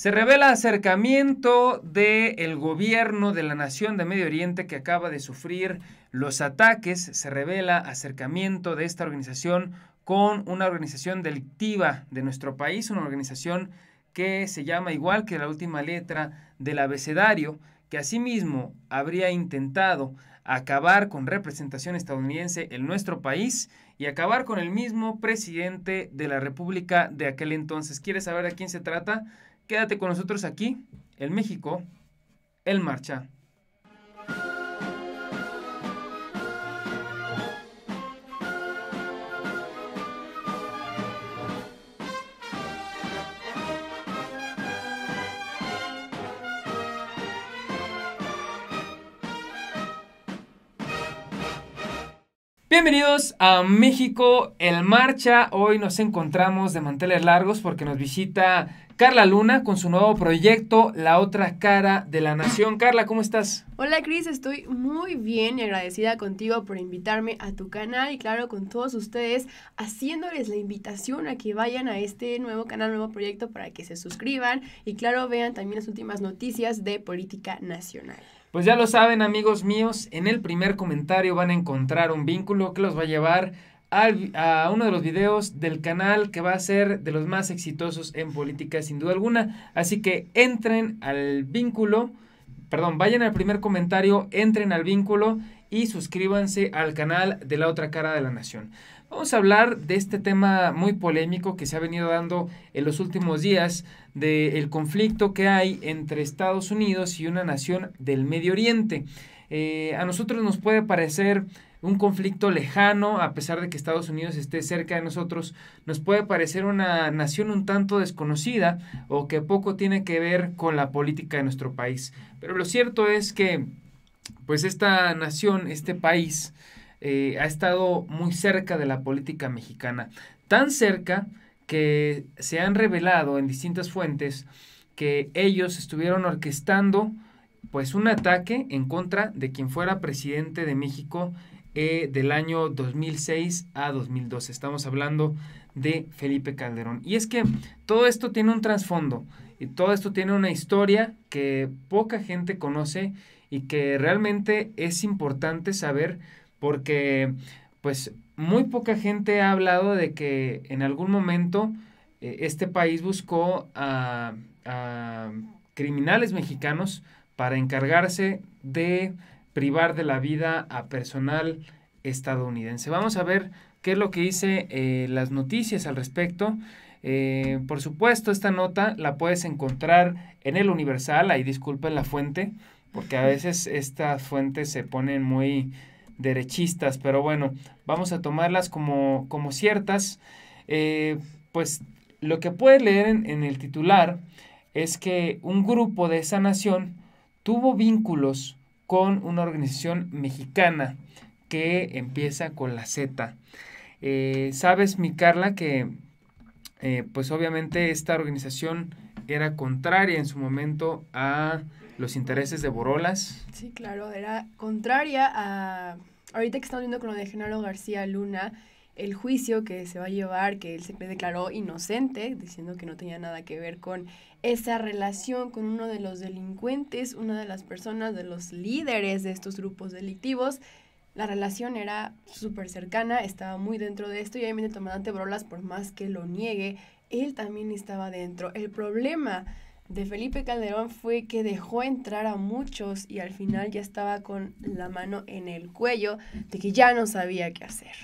Se revela acercamiento del gobierno de la nación de Medio Oriente que acaba de sufrir los ataques. Se revela acercamiento de esta organización con una organización delictiva de nuestro país, una organización que se llama igual que la última letra del abecedario, que asimismo habría intentado acabar con representación estadounidense en nuestro país y acabar con el mismo presidente de la República de aquel entonces. ¿Quieres saber a quién se trata? Quédate con nosotros aquí, en México, en marcha. Bienvenidos a México en Marcha. Hoy nos encontramos de manteles largos porque nos visita Carla Luna con su nuevo proyecto La otra cara de la nación. Carla, ¿cómo estás? Hola Cris, estoy muy bien y agradecida contigo por invitarme a tu canal y claro con todos ustedes haciéndoles la invitación a que vayan a este nuevo canal, nuevo proyecto para que se suscriban y claro vean también las últimas noticias de política nacional. Pues ya lo saben amigos míos, en el primer comentario van a encontrar un vínculo que los va a llevar a uno de los videos del canal que va a ser de los más exitosos en política sin duda alguna. Así que entren al vínculo, perdón, vayan al primer comentario, entren al vínculo y suscríbanse al canal de la otra cara de la nación. Vamos a hablar de este tema muy polémico que se ha venido dando en los últimos días del conflicto que hay entre Estados Unidos y una nación del Medio Oriente. Eh, a nosotros nos puede parecer un conflicto lejano, a pesar de que Estados Unidos esté cerca de nosotros, nos puede parecer una nación un tanto desconocida o que poco tiene que ver con la política de nuestro país. Pero lo cierto es que, pues esta nación, este país, eh, ha estado muy cerca de la política mexicana, tan cerca que se han revelado en distintas fuentes que ellos estuvieron orquestando pues un ataque en contra de quien fuera presidente de México eh, del año 2006 a 2012. Estamos hablando de Felipe Calderón. Y es que todo esto tiene un trasfondo y todo esto tiene una historia que poca gente conoce y que realmente es importante saber porque pues muy poca gente ha hablado de que en algún momento eh, este país buscó a criminales mexicanos para encargarse de privar de la vida a personal estadounidense. Vamos a ver qué es lo que dice eh, las noticias al respecto. Eh, por supuesto, esta nota la puedes encontrar en el Universal, ahí disculpen la fuente, porque a veces estas fuentes se ponen muy derechistas, pero bueno, vamos a tomarlas como, como ciertas. Eh, pues lo que puedes leer en el titular es que un grupo de esa nación tuvo vínculos con una organización mexicana que empieza con la Z. Eh, Sabes, mi Carla, que eh, pues obviamente esta organización era contraria en su momento a los intereses de Borolas. Sí, claro, era contraria a... Ahorita que estamos viendo con lo de Genaro García Luna, el juicio que se va a llevar, que él se declaró inocente, diciendo que no tenía nada que ver con esa relación con uno de los delincuentes, una de las personas, de los líderes de estos grupos delictivos. La relación era súper cercana, estaba muy dentro de esto y obviamente Dante Brolas, por más que lo niegue, él también estaba dentro. El problema de Felipe Calderón fue que dejó entrar a muchos y al final ya estaba con la mano en el cuello de que ya no sabía qué hacer.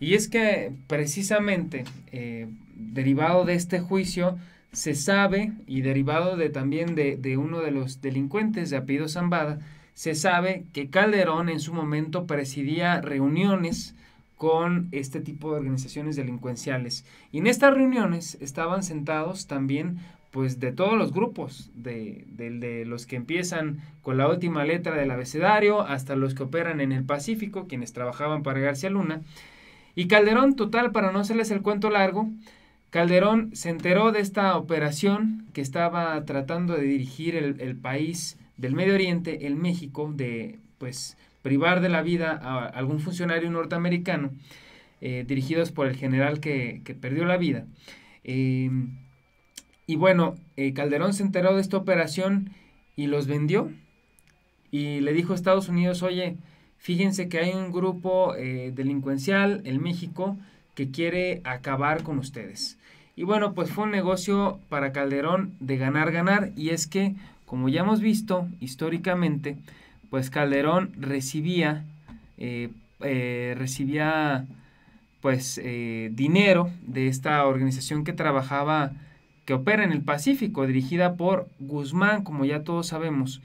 Y es que precisamente eh, derivado de este juicio se sabe, y derivado de también de, uno de los delincuentes de Apido Zambada, se sabe que Calderón en su momento presidía reuniones con este tipo de organizaciones delincuenciales. Y en estas reuniones estaban sentados también pues de todos los grupos, de, de, los que empiezan con la última letra del abecedario hasta los que operan en el Pacífico, quienes trabajaban para García Luna, y Calderón, total, para no hacerles el cuento largo, Calderón se enteró de esta operación que estaba tratando de dirigir el, país del Medio Oriente, el México, de pues privar de la vida a algún funcionario norteamericano, eh, dirigidos por el general que, perdió la vida. Eh, y bueno, eh, Calderón se enteró de esta operación y los vendió. Y le dijo a Estados Unidos, oye, Fíjense que hay un grupo eh, delincuencial el México que quiere acabar con ustedes. Y bueno, pues fue un negocio para Calderón de ganar, ganar. Y es que, como ya hemos visto históricamente, pues Calderón recibía, eh, eh, recibía pues dinero de esta organización que trabajaba, que opera en el Pacífico, dirigida por Guzmán, como ya todos sabemos.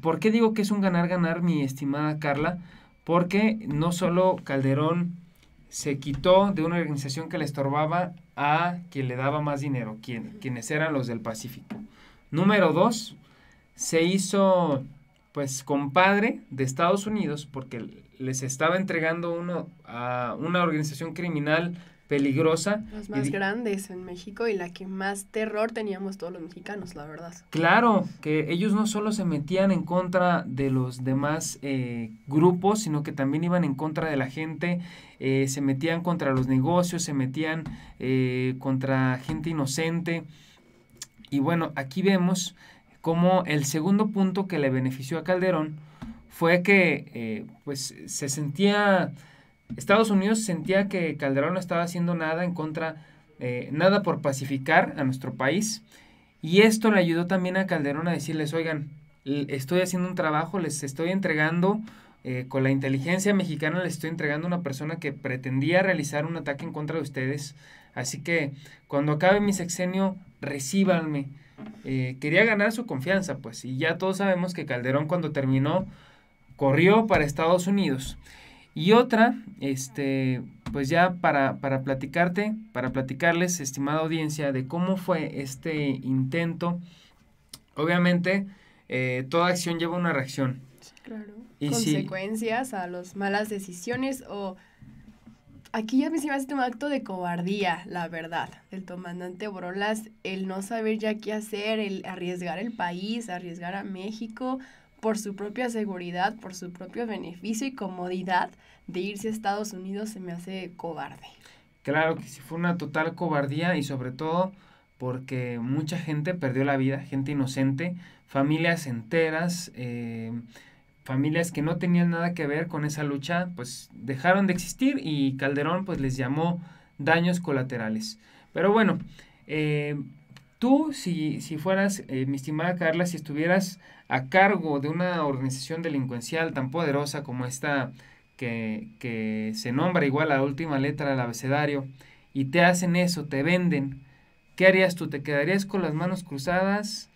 ¿Por qué digo que es un ganar-ganar, mi estimada Carla? Porque no solo Calderón se quitó de una organización que le estorbaba a quien le daba más dinero, quienes eran los del Pacífico. Número dos, se hizo pues compadre de Estados Unidos porque les estaba entregando uno a una organización criminal peligrosa. Las más grandes en México y la que más terror teníamos todos los mexicanos, la verdad. Claro, que ellos no solo se metían en contra de los demás eh, grupos, sino que también iban en contra de la gente, eh, se metían contra los negocios, se metían eh, contra gente inocente. Y bueno, aquí vemos como el segundo punto que le benefició a Calderón fue que pues se sentía Estados Unidos sentía que Calderón no estaba haciendo nada en contra, eh, nada por pacificar a nuestro país. Y esto le ayudó también a Calderón a decirles, oigan, estoy haciendo un trabajo, les estoy entregando, eh, con la inteligencia mexicana les estoy entregando una persona que pretendía realizar un ataque en contra de ustedes. Así que cuando acabe mi sexenio, recíbanme. Eh, quería ganar su confianza, pues. Y ya todos sabemos que Calderón cuando terminó, corrió para Estados Unidos. Y otra, este, pues ya para, para platicarte, para platicarles, estimada audiencia, de cómo fue este intento. Obviamente, eh, toda acción lleva una reacción. Claro. Consecuencias a las malas decisiones o... Aquí ya me se me un acto de cobardía, la verdad, del comandante Borolas, el no saber ya qué hacer, el arriesgar el país, arriesgar a México, por su propia seguridad, por su propio beneficio y comodidad de irse a Estados Unidos se me hace cobarde. Claro que sí, fue una total cobardía y sobre todo porque mucha gente perdió la vida, gente inocente, familias enteras, eh, familias que no tenían nada que ver con esa lucha, pues dejaron de existir y Calderón pues les llamó daños colaterales. Pero bueno, eh, Tú, si, si fueras, eh, mi estimada Carla, si estuvieras a cargo de una organización delincuencial tan poderosa como esta que, que se nombra igual a la última letra del abecedario, y te hacen eso, te venden, ¿qué harías tú? ¿Te quedarías con las manos cruzadas?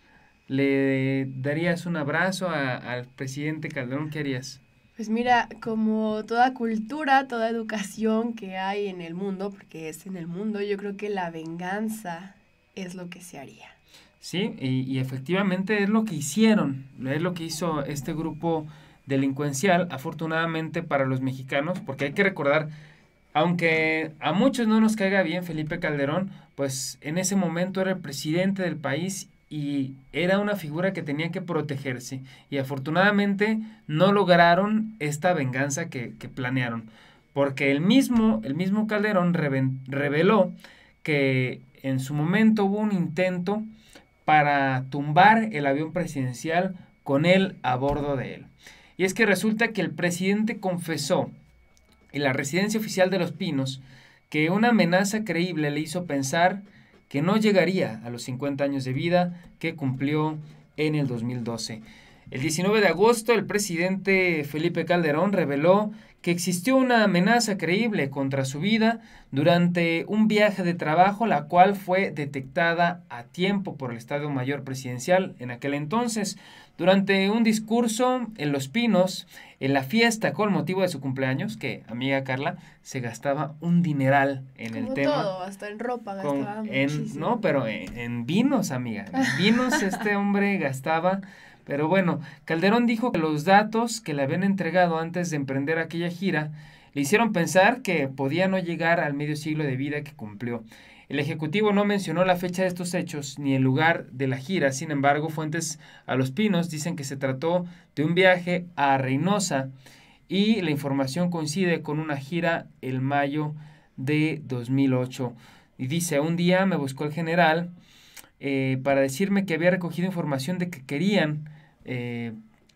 ¿Le darías un abrazo al presidente Calderón? ¿Qué harías? Pues mira, como toda cultura, toda educación que hay en el mundo, porque es en el mundo, yo creo que la venganza es lo que se haría. Sí, y, efectivamente es lo que hicieron, es lo que hizo este grupo delincuencial, afortunadamente para los mexicanos, porque hay que recordar, aunque a muchos no nos caiga bien Felipe Calderón, pues en ese momento era el presidente del país y era una figura que tenía que protegerse. Y afortunadamente no lograron esta venganza que, que planearon, porque el mismo, el mismo Calderón reveló que en su momento hubo un intento para tumbar el avión presidencial con él a bordo de él. Y es que resulta que el presidente confesó en la residencia oficial de Los Pinos que una amenaza creíble le hizo pensar que no llegaría a los 50 años de vida que cumplió en el 2012. El 19 de agosto, el presidente Felipe Calderón reveló que existió una amenaza creíble contra su vida durante un viaje de trabajo, la cual fue detectada a tiempo por el Estado Mayor Presidencial en aquel entonces. Durante un discurso en Los Pinos, en la fiesta con motivo de su cumpleaños, que amiga Carla se gastaba un dineral en el tema. Todo, hasta en ropa gastaba en, No, pero en, en vinos, amiga. En vinos este hombre gastaba pero bueno, Calderón dijo que los datos que le habían entregado antes de emprender aquella gira le hicieron pensar que podía no llegar al medio siglo de vida que cumplió. El Ejecutivo no mencionó la fecha de estos hechos ni el lugar de la gira, sin embargo, fuentes a los pinos dicen que se trató de un viaje a Reynosa y la información coincide con una gira el mayo de 2008. Y dice, un día me buscó el general eh, para decirme que había recogido información de que querían eh,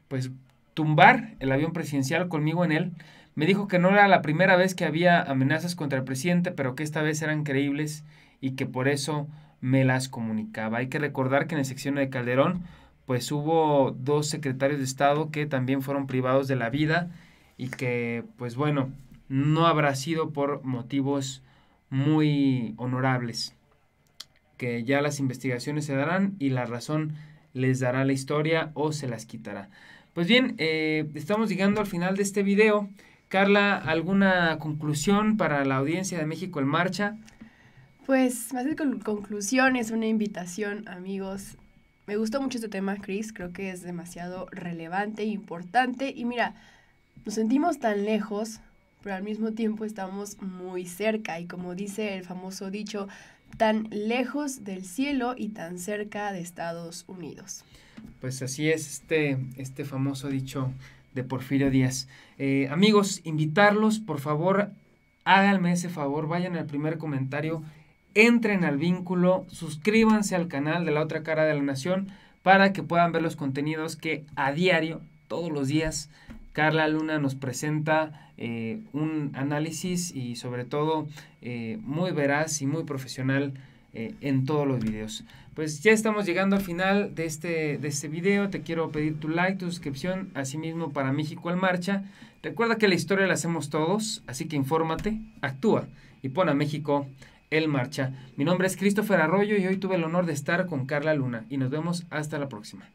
pues tumbar el avión presidencial conmigo en él. Me dijo que no era la primera vez que había amenazas contra el presidente, pero que esta vez eran creíbles y que por eso me las comunicaba. Hay que recordar que en la sección de Calderón, pues hubo dos secretarios de Estado que también fueron privados de la vida y que, pues bueno, no habrá sido por motivos muy honorables, que ya las investigaciones se darán y la razón les dará la historia o se las quitará. Pues bien, eh, estamos llegando al final de este video. Carla, ¿alguna conclusión para la audiencia de México en Marcha? Pues más que conclusión es una invitación, amigos. Me gustó mucho este tema, Chris. Creo que es demasiado relevante e importante. Y mira, nos sentimos tan lejos, pero al mismo tiempo estamos muy cerca. Y como dice el famoso dicho, tan lejos del cielo y tan cerca de Estados Unidos. Pues así es este, este famoso dicho de Porfirio Díaz. Eh, amigos, invitarlos, por favor, háganme ese favor, vayan al primer comentario, entren al vínculo, suscríbanse al canal de la otra cara de la nación para que puedan ver los contenidos que a diario, todos los días, Carla Luna nos presenta eh, un análisis y sobre todo eh, muy veraz y muy profesional eh, en todos los videos. Pues ya estamos llegando al final de este, de este video. Te quiero pedir tu like, tu suscripción, asimismo para México en Marcha. Recuerda que la historia la hacemos todos, así que infórmate, actúa y pon a México en marcha. Mi nombre es Christopher Arroyo y hoy tuve el honor de estar con Carla Luna y nos vemos hasta la próxima.